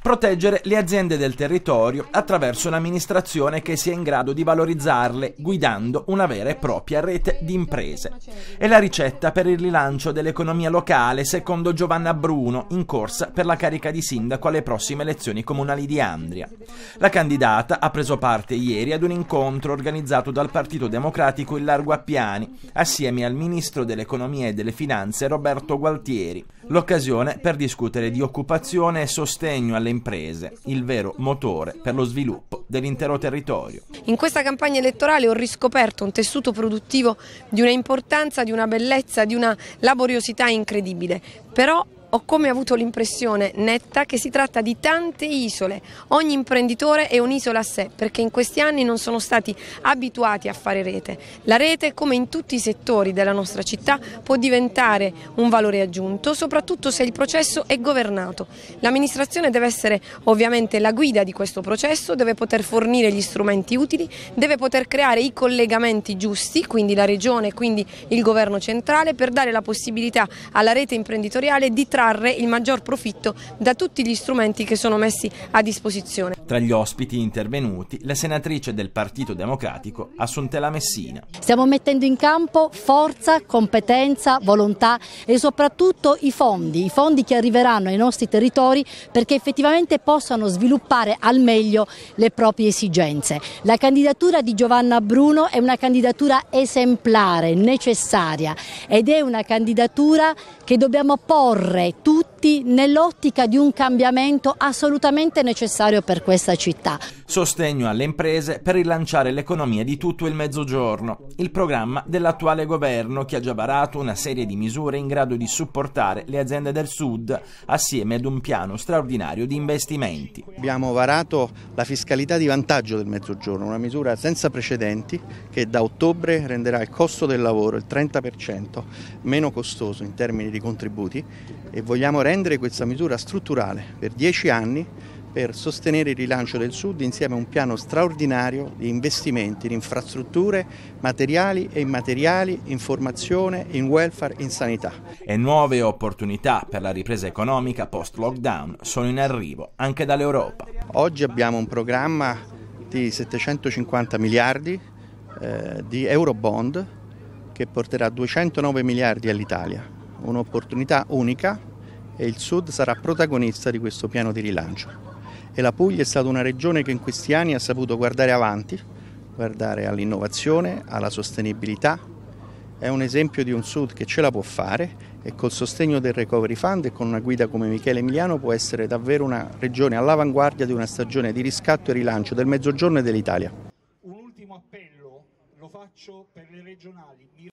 Proteggere le aziende del territorio attraverso un'amministrazione che sia in grado di valorizzarle, guidando una vera e propria rete di imprese. È la ricetta per il rilancio dell'economia locale, secondo Giovanna Bruno, in corsa per la carica di sindaco alle prossime elezioni comunali di Andria. La candidata ha preso parte ieri ad un incontro organizzato dal Partito Democratico in Largo Appiani, assieme al ministro dell'Economia e delle Finanze Roberto Gualtieri. L'occasione per discutere di occupazione e sostegno alle imprese, il vero motore per lo sviluppo dell'intero territorio. In questa campagna elettorale ho riscoperto un tessuto produttivo di una importanza, di una bellezza, di una laboriosità incredibile, però ho come avuto l'impressione netta che si tratta di tante isole. Ogni imprenditore è un'isola a sé perché in questi anni non sono stati abituati a fare rete. La rete, come in tutti i settori della nostra città, può diventare un valore aggiunto, soprattutto se il processo è governato. L'amministrazione deve essere ovviamente la guida di questo processo, deve poter fornire gli strumenti utili, deve poter creare i collegamenti giusti, quindi la regione, quindi il governo centrale, per dare la possibilità alla rete imprenditoriale di trasformare trarre il maggior profitto da tutti gli strumenti che sono messi a disposizione. Tra gli ospiti intervenuti la senatrice del Partito Democratico Assuntela Messina. Stiamo mettendo in campo forza, competenza, volontà e soprattutto i fondi, i fondi che arriveranno ai nostri territori perché effettivamente possano sviluppare al meglio le proprie esigenze. La candidatura di Giovanna Bruno è una candidatura esemplare, necessaria ed è una candidatura che dobbiamo porre tú tutti nell'ottica di un cambiamento assolutamente necessario per questa città. Sostegno alle imprese per rilanciare l'economia di tutto il mezzogiorno. Il programma dell'attuale governo che ha già varato una serie di misure in grado di supportare le aziende del sud assieme ad un piano straordinario di investimenti. Abbiamo varato la fiscalità di vantaggio del mezzogiorno, una misura senza precedenti che da ottobre renderà il costo del lavoro il 30% meno costoso in termini di contributi e vogliamo rendere rendere questa misura strutturale per dieci anni per sostenere il rilancio del Sud insieme a un piano straordinario di investimenti in infrastrutture, materiali e immateriali, in formazione, in welfare, in sanità. E nuove opportunità per la ripresa economica post-lockdown sono in arrivo anche dall'Europa. Oggi abbiamo un programma di 750 miliardi eh, di euro bond che porterà 209 miliardi all'Italia, un'opportunità unica e il Sud sarà protagonista di questo piano di rilancio. E la Puglia è stata una regione che in questi anni ha saputo guardare avanti, guardare all'innovazione, alla sostenibilità. È un esempio di un Sud che ce la può fare e col sostegno del Recovery Fund e con una guida come Michele Emiliano può essere davvero una regione all'avanguardia di una stagione di riscatto e rilancio del Mezzogiorno e dell'Italia. Un ultimo appello lo faccio per le regionali.